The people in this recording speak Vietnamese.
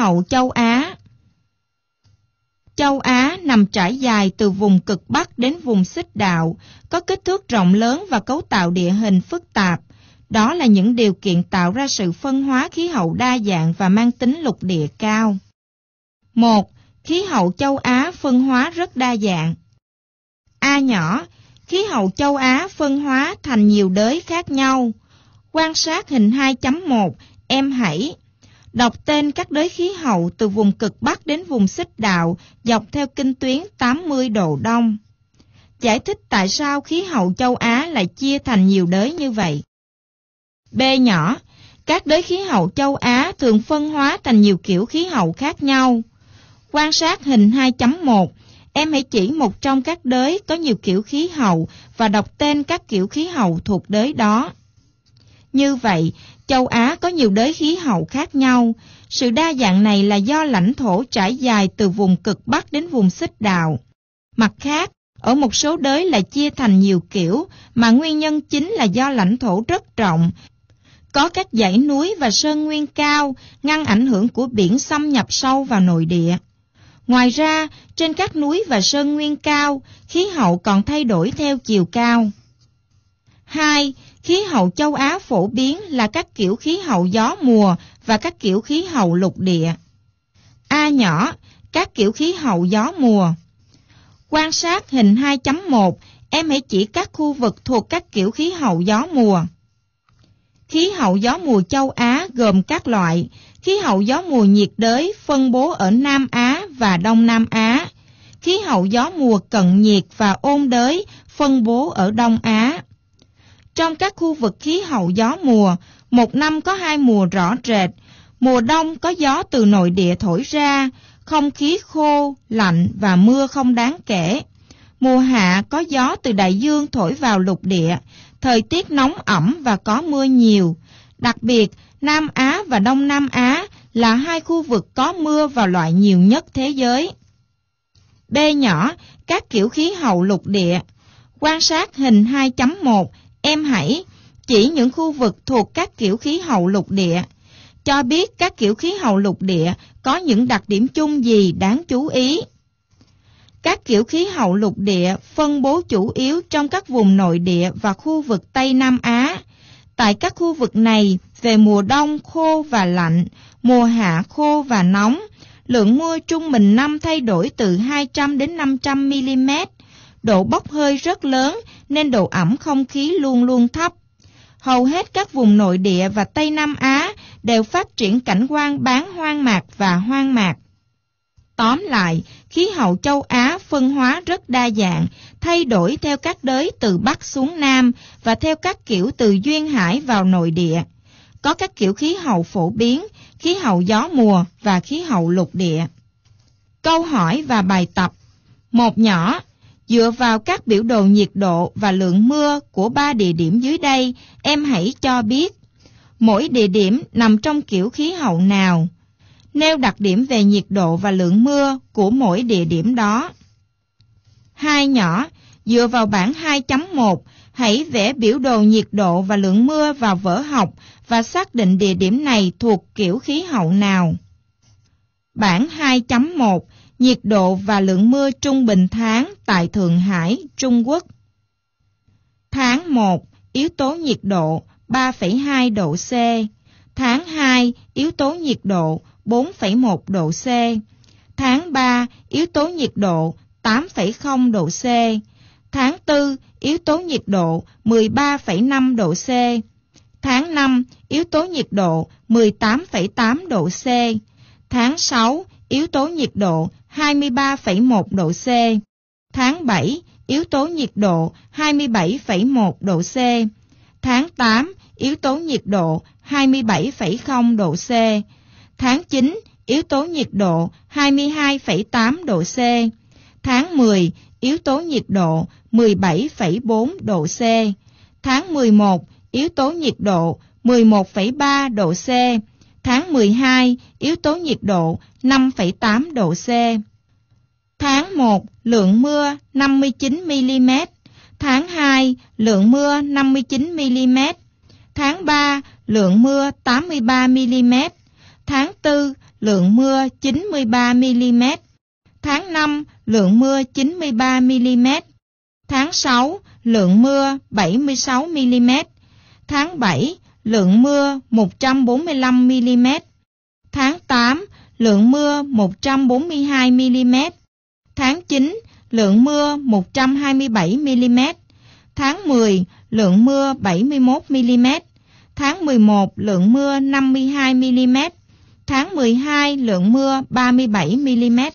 hậu châu Á. Châu Á nằm trải dài từ vùng cực Bắc đến vùng xích đạo, có kích thước rộng lớn và cấu tạo địa hình phức tạp. Đó là những điều kiện tạo ra sự phân hóa khí hậu đa dạng và mang tính lục địa cao. 1. Khí hậu châu Á phân hóa rất đa dạng. A nhỏ, khí hậu châu Á phân hóa thành nhiều đới khác nhau. Quan sát hình 2.1, em hãy Đọc tên các đới khí hậu từ vùng cực Bắc đến vùng xích đạo dọc theo kinh tuyến 80 độ Đông. Giải thích tại sao khí hậu châu Á lại chia thành nhiều đới như vậy. B nhỏ, các đới khí hậu châu Á thường phân hóa thành nhiều kiểu khí hậu khác nhau. Quan sát hình 2.1, em hãy chỉ một trong các đới có nhiều kiểu khí hậu và đọc tên các kiểu khí hậu thuộc đới đó. Như vậy, châu Á có nhiều đới khí hậu khác nhau. Sự đa dạng này là do lãnh thổ trải dài từ vùng cực Bắc đến vùng xích đạo. Mặt khác, ở một số đới là chia thành nhiều kiểu mà nguyên nhân chính là do lãnh thổ rất rộng. Có các dãy núi và sơn nguyên cao ngăn ảnh hưởng của biển xâm nhập sâu vào nội địa. Ngoài ra, trên các núi và sơn nguyên cao, khí hậu còn thay đổi theo chiều cao. 2. Khí hậu châu Á phổ biến là các kiểu khí hậu gió mùa và các kiểu khí hậu lục địa. A nhỏ, các kiểu khí hậu gió mùa. Quan sát hình 2.1, em hãy chỉ các khu vực thuộc các kiểu khí hậu gió mùa. Khí hậu gió mùa châu Á gồm các loại khí hậu gió mùa nhiệt đới phân bố ở Nam Á và Đông Nam Á, khí hậu gió mùa cận nhiệt và ôn đới phân bố ở Đông Á. Trong các khu vực khí hậu gió mùa, một năm có hai mùa rõ rệt. Mùa đông có gió từ nội địa thổi ra, không khí khô, lạnh và mưa không đáng kể. Mùa hạ có gió từ đại dương thổi vào lục địa, thời tiết nóng ẩm và có mưa nhiều. Đặc biệt, Nam Á và Đông Nam Á là hai khu vực có mưa và loại nhiều nhất thế giới. B nhỏ, các kiểu khí hậu lục địa. Quan sát hình 2.1 Em hãy chỉ những khu vực thuộc các kiểu khí hậu lục địa, cho biết các kiểu khí hậu lục địa có những đặc điểm chung gì đáng chú ý. Các kiểu khí hậu lục địa phân bố chủ yếu trong các vùng nội địa và khu vực Tây Nam Á. Tại các khu vực này, về mùa đông khô và lạnh, mùa hạ khô và nóng, lượng mưa trung bình năm thay đổi từ 200 đến 500 mm độ bốc hơi rất lớn nên độ ẩm không khí luôn luôn thấp. Hầu hết các vùng nội địa và Tây Nam Á đều phát triển cảnh quan bán hoang mạc và hoang mạc. Tóm lại, khí hậu châu Á phân hóa rất đa dạng, thay đổi theo các đới từ Bắc xuống Nam và theo các kiểu từ duyên hải vào nội địa. Có các kiểu khí hậu phổ biến, khí hậu gió mùa và khí hậu lục địa. Câu hỏi và bài tập một nhỏ, Dựa vào các biểu đồ nhiệt độ và lượng mưa của ba địa điểm dưới đây, em hãy cho biết mỗi địa điểm nằm trong kiểu khí hậu nào. Nêu đặc điểm về nhiệt độ và lượng mưa của mỗi địa điểm đó. Hai nhỏ, dựa vào bảng 2.1, hãy vẽ biểu đồ nhiệt độ và lượng mưa vào vở học và xác định địa điểm này thuộc kiểu khí hậu nào. Bảng 2.1 nhiệt độ và lượng mưa trung bình tháng tại Thượng Hải, Trung Quốc. Tháng 1, yếu tố nhiệt độ 3,2 độ C. Tháng 2, yếu tố nhiệt độ 4,1 độ C. Tháng 3, yếu tố nhiệt độ 8,0 độ C. Tháng 4, yếu tố nhiệt độ 13,5 độ C. Tháng 5, yếu tố nhiệt độ 18,8 độ C. Tháng 6, yếu tố nhiệt độ 23,1 độ C. Tháng 7, yếu tố nhiệt độ 27,1 độ C. Tháng 8, yếu tố nhiệt độ 27,0 độ C. Tháng 9, yếu tố nhiệt độ 22,8 độ C. Tháng 10, yếu tố nhiệt độ 17,4 độ C. Tháng 11, yếu tố nhiệt độ 11,3 độ C Tháng 12, yếu tố nhiệt độ 5,8 độ C. Tháng 1, lượng mưa 59 mm. Tháng 2, lượng mưa 59 mm. Tháng 3, lượng mưa 83 mm. Tháng 4, lượng mưa 93 mm. Tháng 5, lượng mưa 93 mm. Tháng 6, lượng mưa 76 mm. Tháng 7, lượng mưa 145mm. Tháng 8, lượng mưa 142mm. Tháng 9, lượng mưa 127mm. Tháng 10, lượng mưa 71mm. Tháng 11, lượng mưa 52mm. Tháng 12, lượng mưa 37mm.